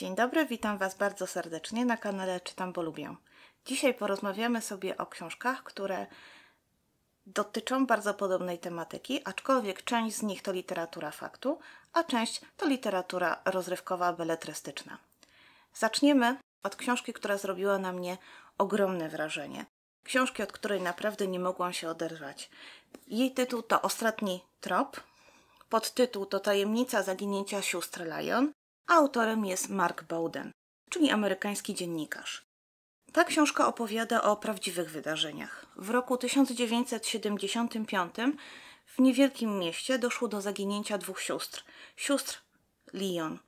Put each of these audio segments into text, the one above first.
Dzień dobry, witam Was bardzo serdecznie na kanale Czytam, bo lubię. Dzisiaj porozmawiamy sobie o książkach, które dotyczą bardzo podobnej tematyki, aczkolwiek część z nich to literatura faktu, a część to literatura rozrywkowa, beletrystyczna. Zaczniemy od książki, która zrobiła na mnie ogromne wrażenie. Książki, od której naprawdę nie mogłam się oderwać. Jej tytuł to Ostatni trop, podtytuł to Tajemnica zaginięcia sióstr Lion, a autorem jest Mark Bowden, czyli amerykański dziennikarz. Ta książka opowiada o prawdziwych wydarzeniach. W roku 1975 w niewielkim mieście doszło do zaginięcia dwóch sióstr sióstr Leon.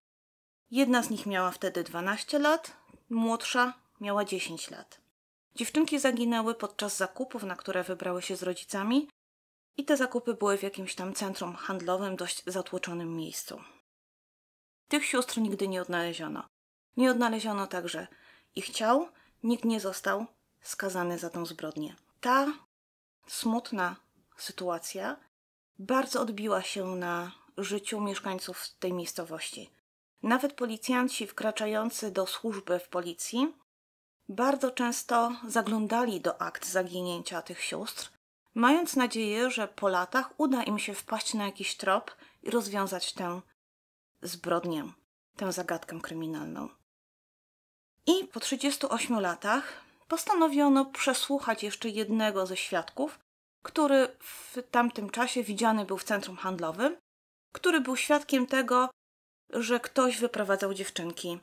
Jedna z nich miała wtedy 12 lat, młodsza miała 10 lat. Dziewczynki zaginęły podczas zakupów, na które wybrały się z rodzicami, i te zakupy były w jakimś tam centrum handlowym, dość zatłoczonym miejscu. Tych sióstr nigdy nie odnaleziono. Nie odnaleziono także ich ciał, nikt nie został skazany za tą zbrodnię. Ta smutna sytuacja bardzo odbiła się na życiu mieszkańców tej miejscowości. Nawet policjanci wkraczający do służby w policji bardzo często zaglądali do akt zaginięcia tych sióstr, mając nadzieję, że po latach uda im się wpaść na jakiś trop i rozwiązać tę zbrodnię, tę zagadkę kryminalną. I po 38 latach postanowiono przesłuchać jeszcze jednego ze świadków, który w tamtym czasie widziany był w centrum handlowym, który był świadkiem tego, że ktoś wyprowadzał dziewczynki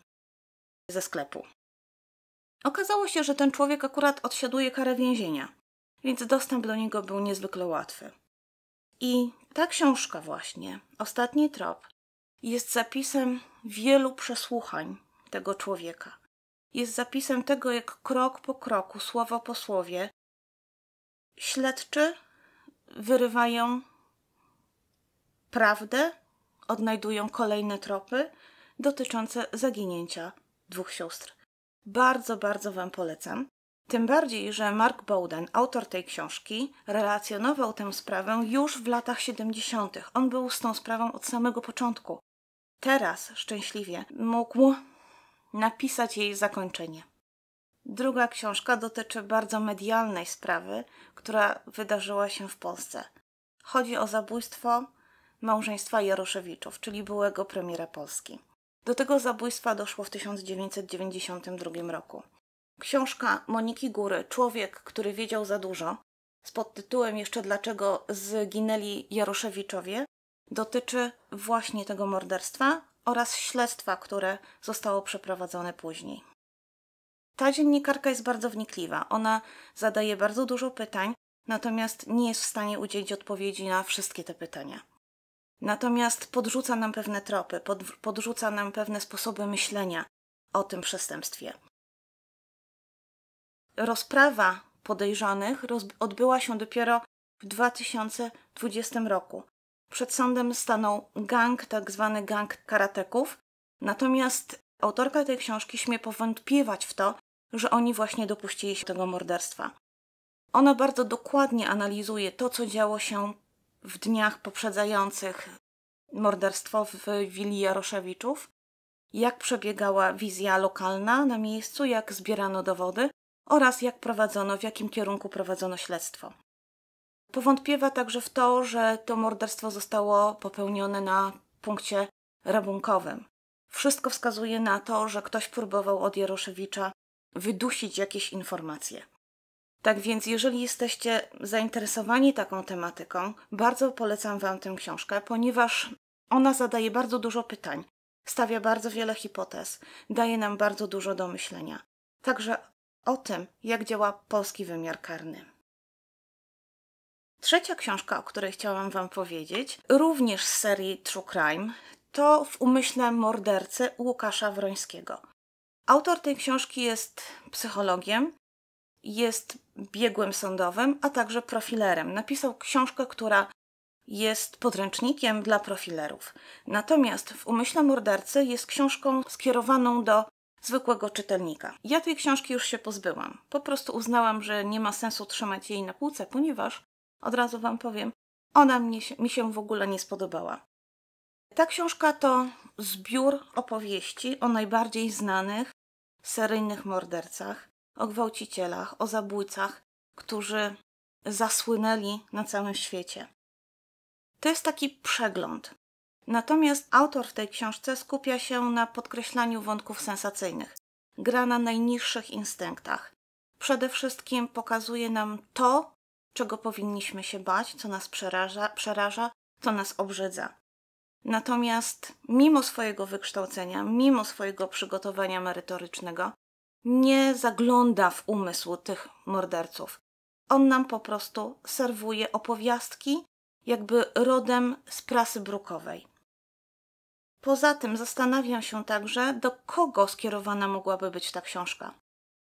ze sklepu. Okazało się, że ten człowiek akurat odsiaduje karę więzienia, więc dostęp do niego był niezwykle łatwy. I ta książka właśnie, Ostatni Trop, jest zapisem wielu przesłuchań tego człowieka. Jest zapisem tego, jak krok po kroku, słowo po słowie, śledczy wyrywają prawdę, odnajdują kolejne tropy dotyczące zaginięcia dwóch sióstr. Bardzo, bardzo Wam polecam. Tym bardziej, że Mark Bowden, autor tej książki, relacjonował tę sprawę już w latach 70. On był z tą sprawą od samego początku. Teraz szczęśliwie mógł napisać jej zakończenie. Druga książka dotyczy bardzo medialnej sprawy, która wydarzyła się w Polsce. Chodzi o zabójstwo małżeństwa Jaroszewiczów, czyli byłego premiera Polski. Do tego zabójstwa doszło w 1992 roku. Książka Moniki Góry, Człowiek, który wiedział za dużo, z tytułem jeszcze Dlaczego zginęli Jaroszewiczowie, dotyczy właśnie tego morderstwa oraz śledztwa, które zostało przeprowadzone później. Ta dziennikarka jest bardzo wnikliwa. Ona zadaje bardzo dużo pytań, natomiast nie jest w stanie udzielić odpowiedzi na wszystkie te pytania. Natomiast podrzuca nam pewne tropy, pod, podrzuca nam pewne sposoby myślenia o tym przestępstwie. Rozprawa podejrzanych roz, odbyła się dopiero w 2020 roku, przed sądem stanął gang, tak zwany gang karateków. Natomiast autorka tej książki śmie powątpiewać w to, że oni właśnie dopuścili się tego morderstwa. Ona bardzo dokładnie analizuje to, co działo się w dniach poprzedzających morderstwo w Wilii Jaroszewiczów, jak przebiegała wizja lokalna na miejscu, jak zbierano dowody oraz jak prowadzono, w jakim kierunku prowadzono śledztwo. Powątpiewa także w to, że to morderstwo zostało popełnione na punkcie rabunkowym. Wszystko wskazuje na to, że ktoś próbował od Jaroszewicza wydusić jakieś informacje. Tak więc, jeżeli jesteście zainteresowani taką tematyką, bardzo polecam Wam tę książkę, ponieważ ona zadaje bardzo dużo pytań, stawia bardzo wiele hipotez, daje nam bardzo dużo do myślenia. Także o tym, jak działa polski wymiar karny. Trzecia książka, o której chciałam Wam powiedzieć, również z serii True Crime, to W umyśle mordercy Łukasza Wrońskiego. Autor tej książki jest psychologiem, jest biegłym sądowym, a także profilerem. Napisał książkę, która jest podręcznikiem dla profilerów. Natomiast w umyśle mordercy jest książką skierowaną do zwykłego czytelnika. Ja tej książki już się pozbyłam. Po prostu uznałam, że nie ma sensu trzymać jej na półce, ponieważ od razu Wam powiem, ona mnie, mi się w ogóle nie spodobała. Ta książka to zbiór opowieści o najbardziej znanych seryjnych mordercach, o gwałcicielach, o zabójcach, którzy zasłynęli na całym świecie. To jest taki przegląd. Natomiast autor w tej książce skupia się na podkreślaniu wątków sensacyjnych, gra na najniższych instynktach. Przede wszystkim pokazuje nam to, czego powinniśmy się bać, co nas przeraża, przeraża co nas obrzydza. Natomiast mimo swojego wykształcenia, mimo swojego przygotowania merytorycznego, nie zagląda w umysł tych morderców. On nam po prostu serwuje opowiastki, jakby rodem z prasy brukowej. Poza tym zastanawiam się także, do kogo skierowana mogłaby być ta książka.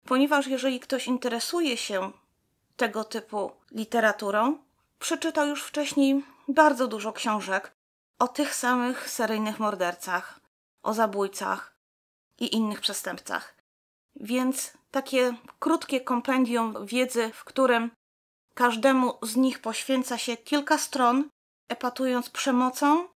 Ponieważ jeżeli ktoś interesuje się tego typu literaturą, przeczytał już wcześniej bardzo dużo książek o tych samych seryjnych mordercach, o zabójcach i innych przestępcach. Więc takie krótkie kompendium wiedzy, w którym każdemu z nich poświęca się kilka stron, epatując przemocą,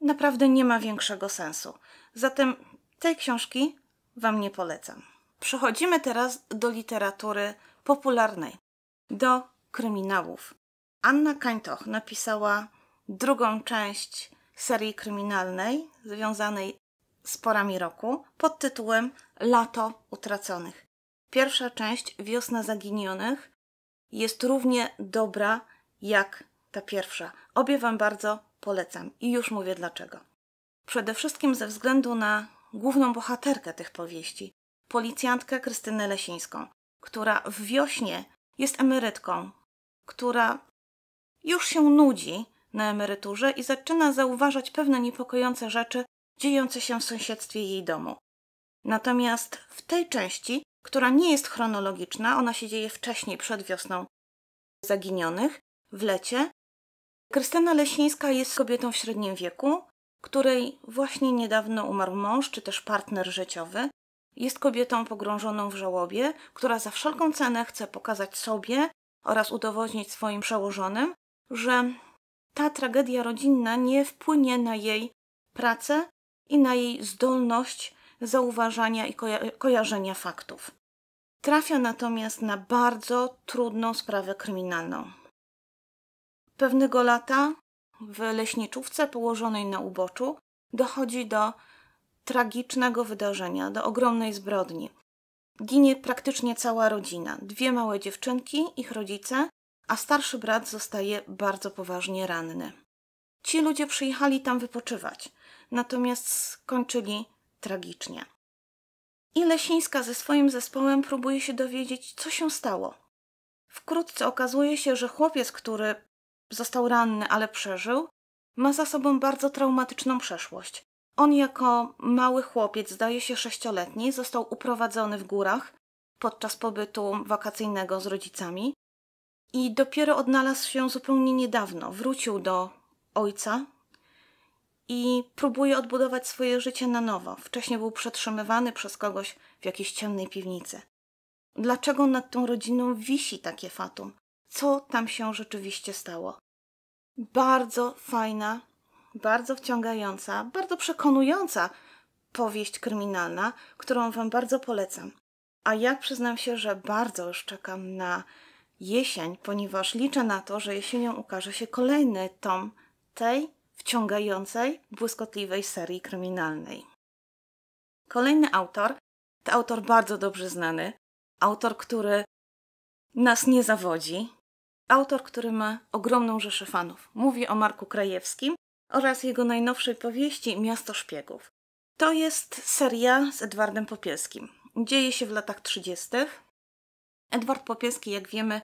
naprawdę nie ma większego sensu. Zatem tej książki Wam nie polecam. Przechodzimy teraz do literatury popularnej do kryminałów. Anna Kańtoch napisała drugą część serii kryminalnej związanej z porami roku pod tytułem Lato utraconych. Pierwsza część Wiosna zaginionych jest równie dobra jak ta pierwsza. Obie Wam bardzo polecam i już mówię dlaczego. Przede wszystkim ze względu na główną bohaterkę tych powieści, policjantkę Krystynę Lesińską, która w wiośnie jest emerytką, która już się nudzi na emeryturze i zaczyna zauważać pewne niepokojące rzeczy dziejące się w sąsiedztwie jej domu. Natomiast w tej części, która nie jest chronologiczna, ona się dzieje wcześniej, przed wiosną zaginionych, w lecie, Krystyna Leśnińska jest kobietą w średnim wieku, której właśnie niedawno umarł mąż czy też partner życiowy. Jest kobietą pogrążoną w żałobie, która za wszelką cenę chce pokazać sobie oraz udowodnić swoim przełożonym, że ta tragedia rodzinna nie wpłynie na jej pracę i na jej zdolność zauważania i koja- kojarzenia faktów. Trafia natomiast na bardzo trudną sprawę kryminalną. Pewnego lata w leśniczówce położonej na uboczu dochodzi do tragicznego wydarzenia, do ogromnej zbrodni. Ginie praktycznie cała rodzina, dwie małe dziewczynki, ich rodzice, a starszy brat zostaje bardzo poważnie ranny. Ci ludzie przyjechali tam wypoczywać, natomiast skończyli tragicznie. I Lesińska ze swoim zespołem próbuje się dowiedzieć, co się stało. Wkrótce okazuje się, że chłopiec, który został ranny, ale przeżył, ma za sobą bardzo traumatyczną przeszłość. On jako mały chłopiec, zdaje się sześcioletni, został uprowadzony w górach podczas pobytu wakacyjnego z rodzicami i dopiero odnalazł się zupełnie niedawno. Wrócił do ojca i próbuje odbudować swoje życie na nowo. Wcześniej był przetrzymywany przez kogoś w jakiejś ciemnej piwnicy. Dlaczego nad tą rodziną wisi takie fatum? Co tam się rzeczywiście stało? Bardzo fajna bardzo wciągająca, bardzo przekonująca powieść kryminalna, którą Wam bardzo polecam. A ja przyznam się, że bardzo już czekam na jesień, ponieważ liczę na to, że jesienią ukaże się kolejny tom tej wciągającej, błyskotliwej serii kryminalnej. Kolejny autor to autor bardzo dobrze znany, autor, który nas nie zawodzi, autor, który ma ogromną rzeszę fanów. Mówię o Marku Krajewskim, oraz jego najnowszej powieści Miasto Szpiegów. To jest seria z Edwardem Popielskim. Dzieje się w latach 30. Edward Popielski, jak wiemy,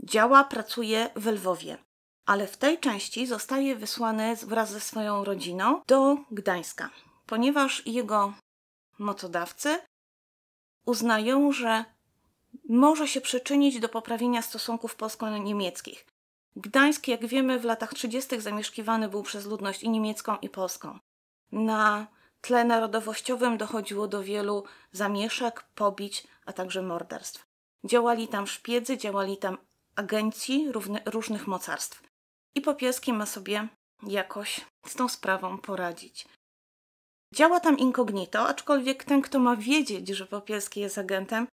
działa, pracuje w Lwowie, ale w tej części zostaje wysłany wraz ze swoją rodziną do Gdańska, ponieważ jego mocodawcy uznają, że może się przyczynić do poprawienia stosunków polsko-niemieckich. Gdańsk, jak wiemy, w latach 30. zamieszkiwany był przez ludność i niemiecką, i polską. Na tle narodowościowym dochodziło do wielu zamieszek, pobić, a także morderstw. Działali tam szpiedzy, działali tam agenci równy, różnych mocarstw. I Popielski ma sobie jakoś z tą sprawą poradzić. Działa tam incognito, aczkolwiek ten, kto ma wiedzieć, że Popielski jest agentem,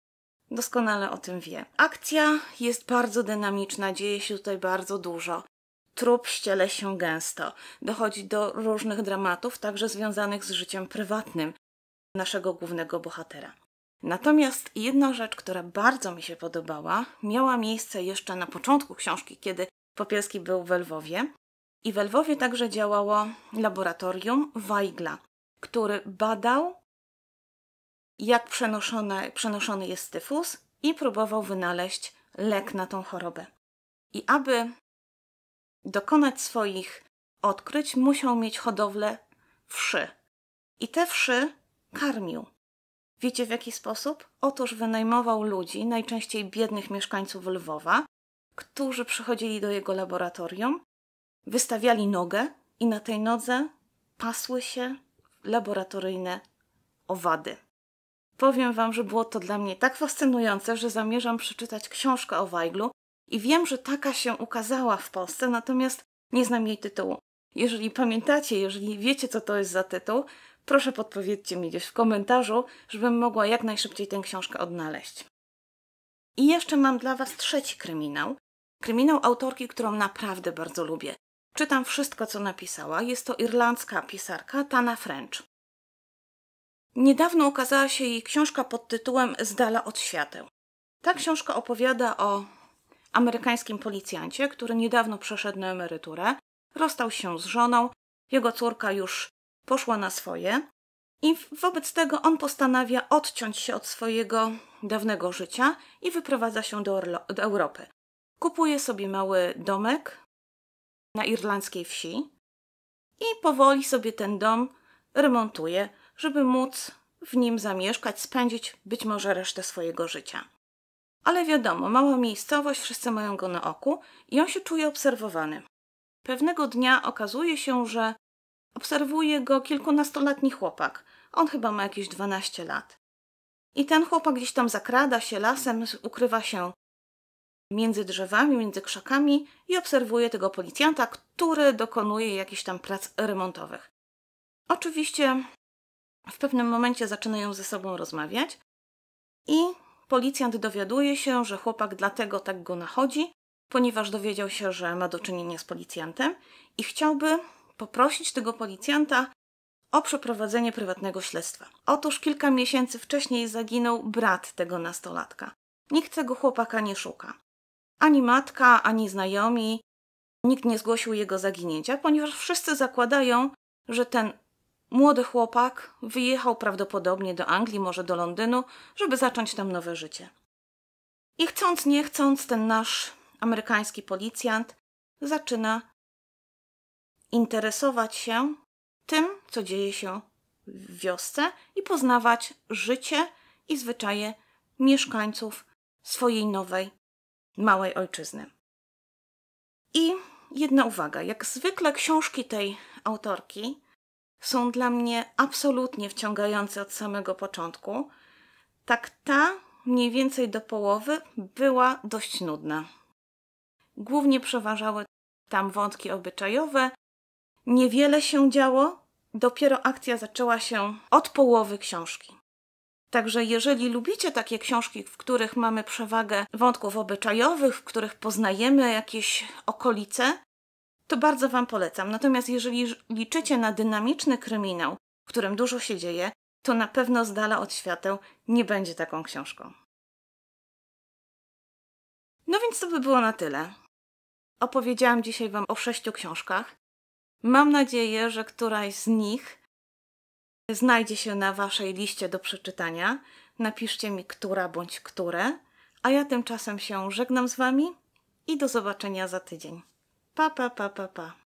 doskonale o tym wie. Akcja jest bardzo dynamiczna, dzieje się tutaj bardzo dużo. Trup ściele się gęsto. Dochodzi do różnych dramatów, także związanych z życiem prywatnym naszego głównego bohatera. Natomiast jedna rzecz, która bardzo mi się podobała, miała miejsce jeszcze na początku książki, kiedy Popielski był w Lwowie. I w Lwowie także działało laboratorium Weigla, który badał jak przenoszone, przenoszony jest tyfus i próbował wynaleźć lek na tą chorobę. I aby dokonać swoich odkryć, musiał mieć hodowlę wszy. I te wszy karmił. Wiecie w jaki sposób? Otóż wynajmował ludzi, najczęściej biednych mieszkańców Lwowa, którzy przychodzili do jego laboratorium, wystawiali nogę i na tej nodze pasły się laboratoryjne owady. Powiem Wam, że było to dla mnie tak fascynujące, że zamierzam przeczytać książkę o Weiglu i wiem, że taka się ukazała w Polsce, natomiast nie znam jej tytułu. Jeżeli pamiętacie, jeżeli wiecie, co to jest za tytuł, proszę podpowiedzcie mi gdzieś w komentarzu, żebym mogła jak najszybciej tę książkę odnaleźć. I jeszcze mam dla Was trzeci kryminał. Kryminał autorki, którą naprawdę bardzo lubię. Czytam wszystko, co napisała. Jest to irlandzka pisarka Tana French. Niedawno ukazała się jej książka pod tytułem Z dala od świateł. Ta książka opowiada o amerykańskim policjancie, który niedawno przeszedł na emeryturę, rozstał się z żoną, jego córka już poszła na swoje i wobec tego on postanawia odciąć się od swojego dawnego życia i wyprowadza się do, Orlo- do Europy. Kupuje sobie mały domek na irlandzkiej wsi i powoli sobie ten dom remontuje żeby móc w nim zamieszkać, spędzić być może resztę swojego życia. Ale wiadomo, mała miejscowość, wszyscy mają go na oku i on się czuje obserwowany. Pewnego dnia okazuje się, że obserwuje go kilkunastoletni chłopak. On chyba ma jakieś 12 lat. I ten chłopak gdzieś tam zakrada się lasem, ukrywa się między drzewami, między krzakami i obserwuje tego policjanta, który dokonuje jakichś tam prac remontowych. Oczywiście w pewnym momencie zaczynają ze sobą rozmawiać i policjant dowiaduje się, że chłopak dlatego tak go nachodzi, ponieważ dowiedział się, że ma do czynienia z policjantem i chciałby poprosić tego policjanta o przeprowadzenie prywatnego śledztwa. Otóż kilka miesięcy wcześniej zaginął brat tego nastolatka. Nikt tego chłopaka nie szuka. Ani matka, ani znajomi. Nikt nie zgłosił jego zaginięcia, ponieważ wszyscy zakładają, że ten Młody chłopak wyjechał prawdopodobnie do Anglii, może do Londynu, żeby zacząć tam nowe życie. I chcąc, nie chcąc, ten nasz amerykański policjant zaczyna interesować się tym, co dzieje się w wiosce i poznawać życie i zwyczaje mieszkańców swojej nowej, małej ojczyzny. I jedna uwaga: jak zwykle książki tej autorki są dla mnie absolutnie wciągające od samego początku, tak ta mniej więcej do połowy była dość nudna. Głównie przeważały tam wątki obyczajowe, niewiele się działo, dopiero akcja zaczęła się od połowy książki. Także jeżeli lubicie takie książki, w których mamy przewagę wątków obyczajowych, w których poznajemy jakieś okolice, to bardzo Wam polecam. Natomiast jeżeli liczycie na dynamiczny kryminał, w którym dużo się dzieje, to na pewno z dala od świateł nie będzie taką książką. No więc to by było na tyle. Opowiedziałam dzisiaj Wam o sześciu książkach. Mam nadzieję, że któraś z nich znajdzie się na Waszej liście do przeczytania. Napiszcie mi, która bądź które. A ja tymczasem się żegnam z Wami i do zobaczenia za tydzień. Pa, pa, pa, pa, pa.